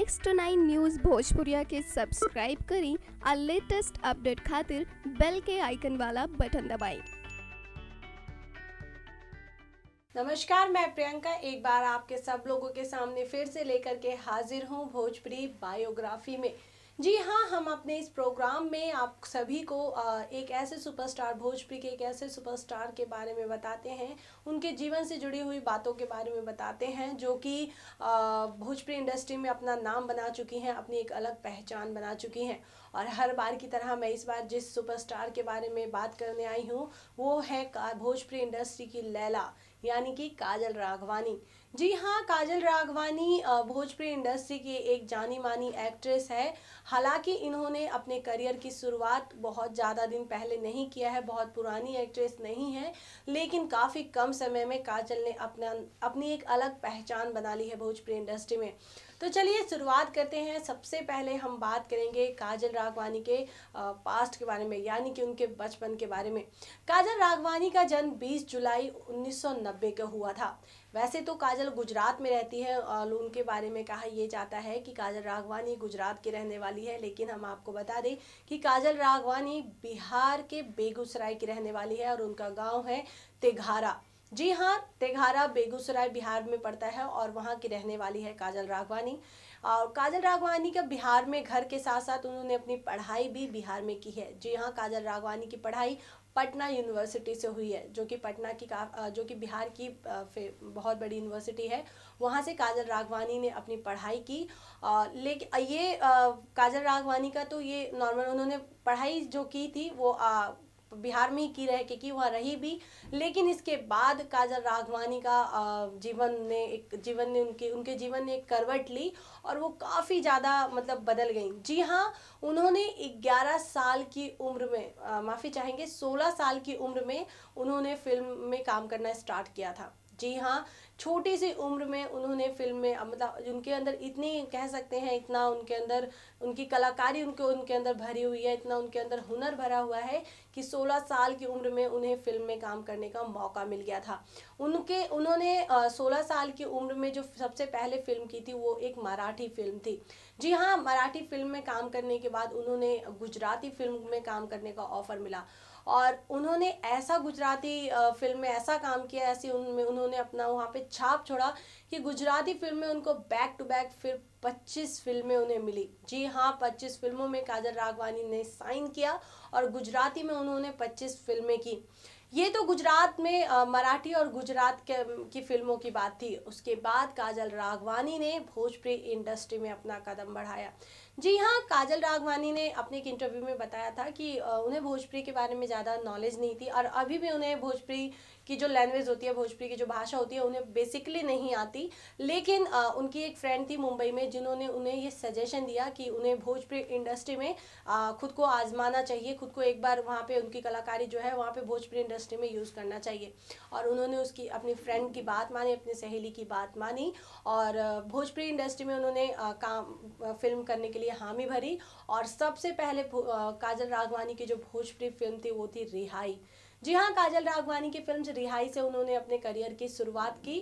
next nine news भोजपुरिया के subscribe करी और लेटेस्ट अपडेट खातिर बेल के आइकन वाला बटन दबाएं नमस्कार मैं प्रियंका एक बार आपके सब लोगों के सामने फिर से लेकर के हाजिर हूँ भोजपुरी बायोग्राफी में जी हाँ हम अपने इस प्रोग्राम में आप सभी को एक ऐसे सुपरस्टार भोजपुरी के एक ऐसे सुपरस्टार के बारे में बताते हैं उनके जीवन से जुड़ी हुई बातों के बारे में बताते हैं जो कि भोजपुरी इंडस्ट्री में अपना नाम बना चुकी हैं अपनी एक अलग पहचान बना चुकी हैं और हर बार की तरह मैं इस बार जिस सुपरस्टार के बारे में बात करने आई हूँ वो है भोजपुरी इंडस्ट्री की लैला यानी कि काजल राघवानी जी हाँ काजल राघवानी भोजपुरी इंडस्ट्री की एक जानी मानी एक्ट्रेस है हालांकि इन्होंने अपने करियर की शुरुआत बहुत ज़्यादा दिन पहले नहीं किया है बहुत पुरानी एक्ट्रेस नहीं है लेकिन काफ़ी कम समय में काजल ने अपना अपनी एक अलग पहचान बना ली है भोजपुरी इंडस्ट्री में तो चलिए शुरुआत करते हैं सबसे पहले हम बात करेंगे काजल राघवानी के पास्ट के बारे में यानी कि उनके बचपन के बारे में काजल राघवानी का जन्म 20 जुलाई 1990 को हुआ था वैसे तो काजल गुजरात में रहती है और उनके बारे में कहा यह जाता है कि काजल राघवानी गुजरात की रहने वाली है लेकिन हम आपको बता दें कि काजल राघवानी बिहार के बेगूसराय की रहने वाली है और उनका गाँव है तेघारा जी हाँ तेघारा बेगूसराय बिहार में पड़ता है और वहाँ की रहने वाली है काजल राघवानी और काजल राघवानी का बिहार में घर के साथ साथ उन्होंने अपनी पढ़ाई भी बिहार में की है जी हाँ काजल राघवानी की पढ़ाई पटना यूनिवर्सिटी से हुई है जो कि पटना की जो कि बिहार की बहुत बड़ी यूनिवर्सिटी है वहाँ से काजल राघवानी ने अपनी पढ़ाई की लेकिन ये काजल राघवानी का तो ये नॉर्मल उन्होंने पढ़ाई जो की थी वो बिहार में ही की रहे क्योंकि वह रही भी लेकिन इसके बाद काजल राघवानी का जीवन ने एक जीवन ने उनके उनके जीवन ने एक करवट ली और वो काफ़ी ज़्यादा मतलब बदल गई जी हाँ उन्होंने 11 साल की उम्र में माफ़ी चाहेंगे 16 साल की उम्र में उन्होंने फिल्म में काम करना स्टार्ट किया था जी हाँ छोटी सी उम्र में उन्होंने फिल्म में मतलब उनके अंदर इतनी कह सकते हैं इतना उनके अंदर उनकी कलाकारी उनके उनके अंदर भरी हुई है इतना उनके अंदर हुनर भरा हुआ है कि 16 साल की उम्र में उन्हें फिल्म में काम करने का मौका मिल गया था उनके उन्होंने 16 साल की उम्र में जो सबसे पहले फिल्म की थी वो एक मराठी फिल्म थी जी हाँ मराठी फिल्म में काम करने के बाद उन्होंने गुजराती फिल्म में काम करने का ऑफर मिला और उन्होंने ऐसा गुजराती फिल्म में ऐसा काम किया ऐसी उनमें उन्होंने अपना वहाँ पे छाप छोड़ा कि गुजराती फिल्म में उनको बैक टू बैक फिर 25 फिल्में उन्हें मिली जी हाँ 25 फिल्मों में काजल राघवानी ने साइन किया और गुजराती में उन्होंने 25 फिल्में की ये तो गुजरात में मराठी और गुजरात के की फिल्मों की बात थी उसके बाद काजल राघवानी ने भोजपुरी इंडस्ट्री में अपना कदम बढ़ाया जी हाँ काजल राघवानी ने अपने एक इंटरव्यू में बताया था कि उन्हें भोजपुरी के बारे में ज़्यादा नॉलेज नहीं थी और अभी भी उन्हें भोजपुरी की जो लैंग्वेज होती है भोजपुरी की जो भाषा होती है उन्हें बेसिकली नहीं आती लेकिन उनकी एक फ्रेंड थी मुंबई में जिन्होंने उन्हें ये सजेशन दिया कि उन्हें भोजपुरी इंडस्ट्री में खुद को आजमाना चाहिए खुद को एक बार वहाँ पर उनकी कलाकारी जो है वहाँ पर भोजपुरी इंडस्ट्री में यूज़ करना चाहिए और उन्होंने उसकी अपनी फ्रेंड की बात मानी अपनी सहेली की बात मानी और भोजपुरी इंडस्ट्री में उन्होंने काम फिल्म करने के लिए लिए हामी भरी और सबसे पहले काजल राघवानी की जो भोजपुरी फिल्म थी वो थी रिहाई जी हाँ काजल राघवानी की फिल्म रिहाई से उन्होंने अपने करियर की शुरुआत की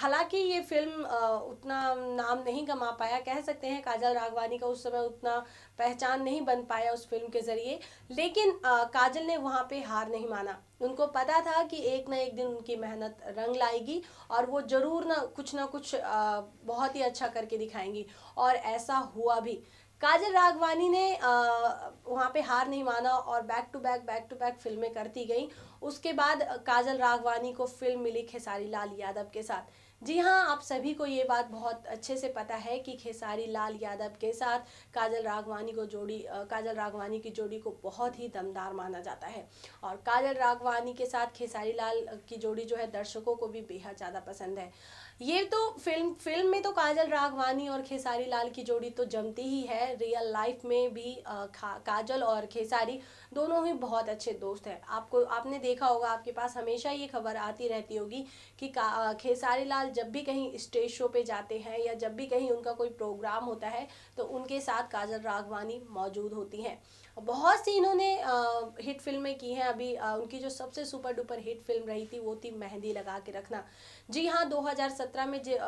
हालांकि ये फिल्म आ, उतना नाम नहीं कमा पाया कह सकते हैं काजल राघवानी का उस समय उतना पहचान नहीं बन पाया उस फिल्म के ज़रिए लेकिन आ, काजल ने वहाँ पे हार नहीं माना उनको पता था कि एक ना एक दिन उनकी मेहनत रंग लाएगी और वो ज़रूर ना कुछ ना कुछ आ, बहुत ही अच्छा करके दिखाएंगी और ऐसा हुआ भी काजल राघवानी ने वहाँ पे हार नहीं माना और back to back back to back फिल्में करती गई उसके बाद काजल राघवानी को फिल्म मिली खेसारी लाल यादव के साथ जी हाँ आप सभी को ये बात बहुत अच्छे से पता है कि खेसारी लाल यादव के साथ काजल राघवानी को जोड़ी काजल राघवानी की जोड़ी को बहुत ही दमदार माना जाता है और काजल राघवानी के साथ खेसारी लाल की जोड़ी जो है दर्शकों को भी बेहद ज़्यादा पसंद है ये तो फिल्म फिल्म में तो काजल राघवानी और खेसारी लाल की जोड़ी तो जमती ही है रियल लाइफ में भी काजल और खेसारी दोनों ही बहुत अच्छे दोस्त हैं आपको आपने देखा होगा आपके पास हमेशा ये खबर आती रहती होगी कि खेसारी लाल जब भी कहीं स्टेज शो पे जाते हैं या जब भी कहीं उनका कोई प्रोग्राम होता है तो उनके साथ काजल राघवानी मौजूद होती हैं बहुत सी इन्होंने हिट फिल्में की हैं अभी आ, उनकी जो सबसे सुपर डुपर हिट फिल्म रही थी वो थी मेहंदी लगा के रखना जी हाँ 2017 में जे,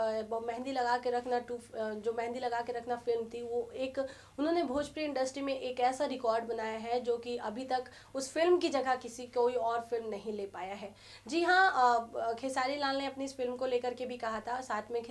मेहंदी लगा के रखना टू जो मेहंदी लगा के रखना फिल्म थी वो एक उन्होंने भोजपुरी इंडस्ट्री में एक ऐसा रिकॉर्ड बनाया है जो कि अभी तक उस फिल्म की जगह किसी कोई और फिल्म नहीं ले पाया है जी हाँ खेसारी लाल ने अपनी इस फिल्म को लेकर के भी कहा था साथ में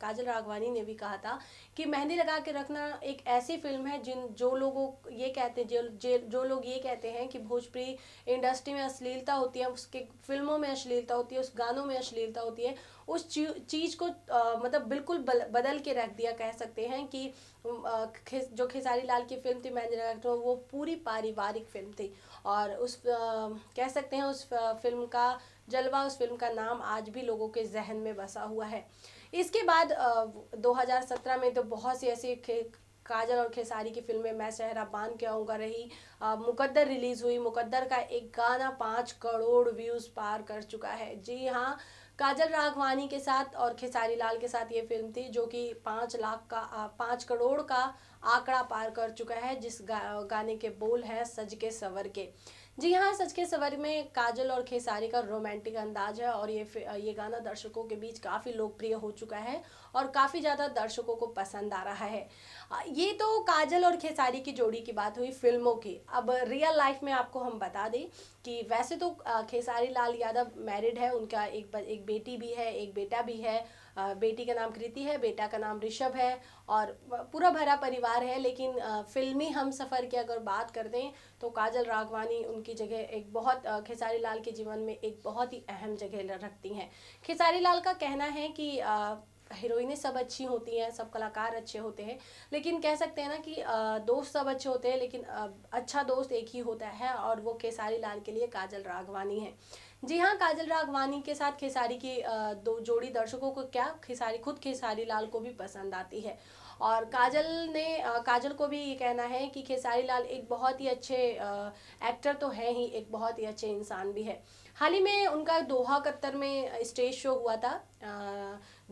काजल राघवानी ने भी कहा था कि मेहंदी लगा के रखना एक ऐसी फिल्म है जिन जो लोगों ये कहते हैं जो जो जो लोग ये कहते हैं कि भोजपुरी इंडस्ट्री में अश्लीलता होती है उसके फिल्मों में अश्लीलता होती है उस गानों में अश्लीलता होती है उस चीज़ को आ, मतलब बिल्कुल बल, बदल के रख दिया कह सकते हैं कि आ, खिस, जो खेसारी लाल की फिल्म थी मैंने रखा वो पूरी पारिवारिक फिल्म थी और उस आ, कह सकते हैं उस फिल्म का जलवा उस फिल्म का नाम आज भी लोगों के जहन में बसा हुआ है इसके बाद 2017 में तो बहुत सी ऐसी काजल और खेसारी की फिल्में मैं सहरा बांध के आऊँगा रही आ, मुकद्दर रिलीज़ हुई मुकद्दर का एक गाना पाँच करोड़ व्यूज़ पार कर चुका है जी हाँ काजल राघवानी के साथ और खेसारी लाल के साथ ये फिल्म थी जो कि पाँच लाख का पाँच करोड़ का आंकड़ा पार कर चुका है जिस गा, गाने के बोल हैं सज के सवर के जी हाँ सच के सवर में काजल और खेसारी का रोमांटिक अंदाज है और ये ये गाना दर्शकों के बीच काफ़ी लोकप्रिय हो चुका है और काफ़ी ज़्यादा दर्शकों को पसंद आ रहा है ये तो काजल और खेसारी की जोड़ी की बात हुई फिल्मों की अब रियल लाइफ में आपको हम बता दें कि वैसे तो खेसारी लाल यादव मैरिड है उनका एक एक बेटी भी है एक बेटा भी है बेटी का नाम कृति है बेटा का नाम ऋषभ है और पूरा भरा परिवार है लेकिन फिल्मी हम सफ़र की अगर बात कर दें तो काजल राघवानी उनकी जगह एक बहुत खेसारी लाल के जीवन में एक बहुत ही अहम जगह रखती हैं खेसारी लाल का कहना है कि हीरोइनें सब अच्छी होती हैं सब कलाकार अच्छे होते हैं लेकिन कह सकते हैं ना कि दोस्त सब अच्छे होते हैं लेकिन अच्छा दोस्त एक ही होता है और वो खेसारी लाल के लिए काजल राघवानी है जी हाँ काजल राघवानी के साथ खेसारी की दो जोड़ी दर्शकों को क्या खेसारी खुद खेसारी लाल को भी पसंद आती है और काजल ने काजल को भी ये कहना है कि खेसारी लाल एक बहुत ही अच्छे एक्टर तो हैं ही एक बहुत ही अच्छे इंसान भी है हाल ही में उनका दोहा कत्तर में स्टेज शो हुआ था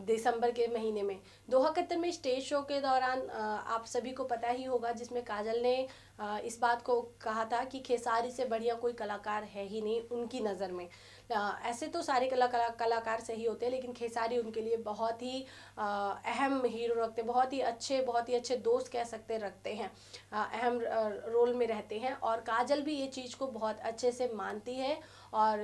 दिसंबर के महीने में दोहा कत्तर में स्टेज शो के दौरान आप सभी को पता ही होगा जिसमें काजल ने इस बात को कहा था कि खेसारी से बढ़िया कोई कलाकार है ही नहीं उनकी नज़र में ऐसे तो सारे कला, कला कलाकार सही होते हैं लेकिन खेसारी उनके लिए बहुत ही अहम हीरो रखते बहुत ही अच्छे बहुत ही अच्छे दोस्त कह सकते रखते हैं अहम रोल में रहते हैं और काजल भी ये चीज़ को बहुत अच्छे से मानती है और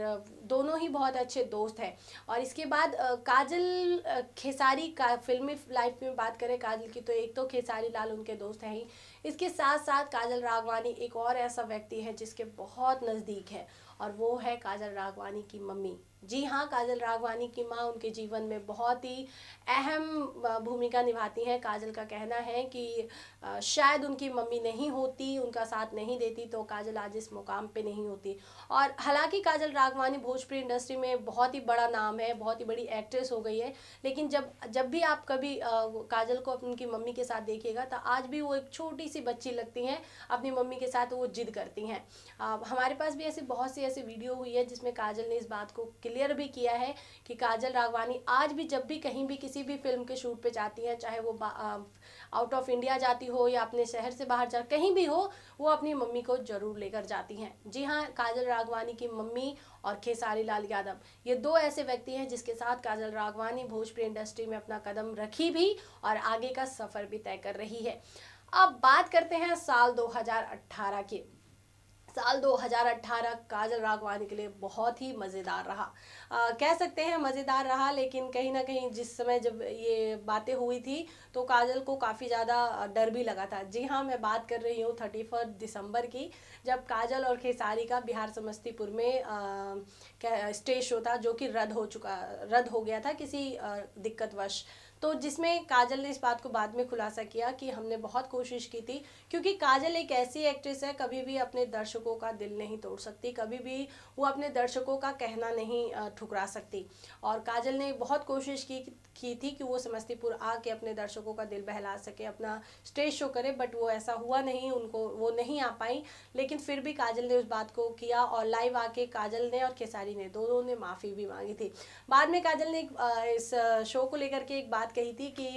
दोनों ही बहुत अच्छे दोस्त हैं और इसके बाद काजल खेसारी का फिल्मी लाइफ में बात करें काजल की तो एक तो खेसारी लाल उनके दोस्त हैं ही इसके साथ साथ काजल राघवानी एक और ऐसा व्यक्ति है जिसके बहुत नज़दीक है और वो है काजल राघवानी की मम्मी जी हाँ काजल राघवानी की माँ उनके जीवन में बहुत ही अहम भूमिका निभाती हैं काजल का कहना है कि शायद उनकी मम्मी नहीं होती उनका साथ नहीं देती तो काजल आज इस मुकाम पे नहीं होती और हालांकि काजल राघवानी भोजपुरी इंडस्ट्री में बहुत ही बड़ा नाम है बहुत ही बड़ी एक्ट्रेस हो गई है लेकिन जब जब भी आप कभी काजल को उनकी मम्मी के साथ देखिएगा तो आज भी वो एक छोटी सी बच्ची लगती हैं अपनी मम्मी के साथ वो जिद करती हैं हमारे पास भी ऐसे बहुत सी ऐसी वीडियो हुई है जिसमें काजल ने इस बात को क्लियर भी किया है कि काजल राघवानी आज भी जब भी कहीं भी किसी भी फिल्म के शूट पे जाती हैं चाहे वो आउट ऑफ इंडिया जाती हो या अपने शहर से बाहर जा कहीं भी हो वो अपनी मम्मी को ज़रूर लेकर जाती हैं जी हाँ काजल राघवानी की मम्मी और खेसारी लाल यादव ये दो ऐसे व्यक्ति हैं जिसके साथ काजल राघवानी भोजपुरी इंडस्ट्री में अपना कदम रखी भी और आगे का सफ़र भी तय कर रही है अब बात करते हैं साल 2018 के साल 2018 काजल राघवानी के लिए बहुत ही मज़ेदार रहा आ, कह सकते हैं मज़ेदार रहा लेकिन कहीं ना कहीं जिस समय जब ये बातें हुई थी तो काजल को काफ़ी ज़्यादा डर भी लगा था जी हाँ मैं बात कर रही हूँ थर्टी दिसंबर की जब काजल और खेसारी का बिहार समस्तीपुर में स्टेज शो था जो कि रद्द हो चुका रद्द हो गया था किसी दिक्कतवश तो जिसमें काजल ने इस बात को बाद में खुलासा किया कि हमने बहुत कोशिश की थी क्योंकि काजल एक ऐसी एक्ट्रेस है कभी भी अपने दर्शकों का दिल नहीं तोड़ सकती कभी भी वो अपने दर्शकों का कहना नहीं ठुकरा सकती और काजल ने बहुत कोशिश की की थी कि वो समस्तीपुर आके अपने दर्शकों का दिल बहला सके अपना स्टेज शो करे बट वो ऐसा हुआ नहीं उनको वो नहीं आ पाई लेकिन फिर भी काजल ने उस बात को किया और लाइव आके काजल ने और खेसारी ने दोनों ने माफ़ी भी मांगी थी बाद में काजल ने इस शो को लेकर के एक बात कही थी कि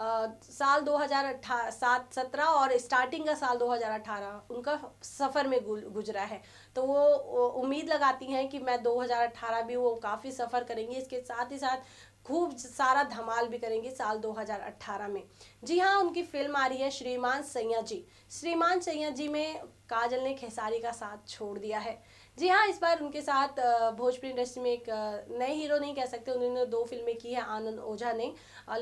आ, साल दो हज़ार सात सत्रह और स्टार्टिंग का साल 2018 उनका सफ़र में गुजरा है तो वो, वो उम्मीद लगाती हैं कि मैं 2018 भी वो काफ़ी सफ़र करेंगी इसके साथ ही साथ खूब सारा धमाल भी करेंगी साल 2018 में जी हाँ उनकी फिल्म आ रही है श्रीमान सैया जी श्रीमान सैया जी में काजल ने खेसारी का साथ छोड़ दिया है जी हाँ इस बार उनके साथ भोजपुरी इंडस्ट्री में एक नए हीरो नहीं कह सकते उन्होंने दो फिल्में की है आनंद ओझा ने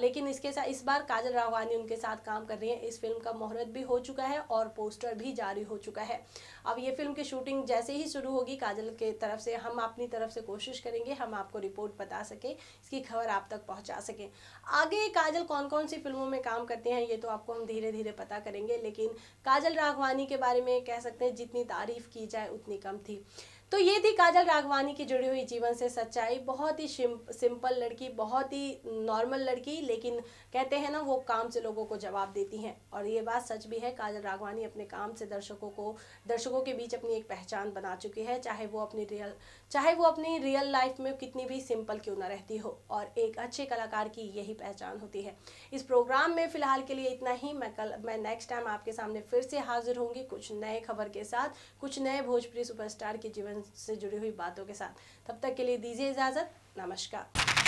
लेकिन इसके साथ इस बार काजल राघवानी उनके साथ काम कर रही हैं इस फिल्म का मुहूर्त भी हो चुका है और पोस्टर भी जारी हो चुका है अब ये फिल्म की शूटिंग जैसे ही शुरू होगी काजल के तरफ से हम अपनी तरफ से कोशिश करेंगे हम आपको रिपोर्ट बता सकें इसकी खबर आप तक पहुँचा सकें आगे काजल कौन कौन सी फिल्मों में काम करते हैं ये तो आपको हम धीरे धीरे पता करेंगे लेकिन काजल राघवानी के बारे में कह सकते हैं जितनी तारीफ की जाए उतनी कम थी तो ये थी काजल राघवानी की जुड़ी हुई जीवन से सच्चाई बहुत ही सिंपल लड़की बहुत ही नॉर्मल लड़की लेकिन कहते हैं ना वो काम से लोगों को जवाब देती हैं और ये बात सच भी है काजल राघवानी अपने काम से दर्शकों को दर्शकों के बीच अपनी एक पहचान बना चुकी है चाहे वो अपनी रियल चाहे वो अपनी रियल लाइफ में कितनी भी सिंपल क्यों ना रहती हो और एक अच्छे कलाकार की यही पहचान होती है इस प्रोग्राम में फिलहाल के लिए इतना ही मैं कल मैं नेक्स्ट टाइम आपके सामने फिर से हाजिर होंगी कुछ नए खबर के साथ कुछ नए भोजपुरी सुपरस्टार के जीवन से जुड़ी हुई बातों के साथ तब तक के लिए दीजिए इजाज़त नमस्कार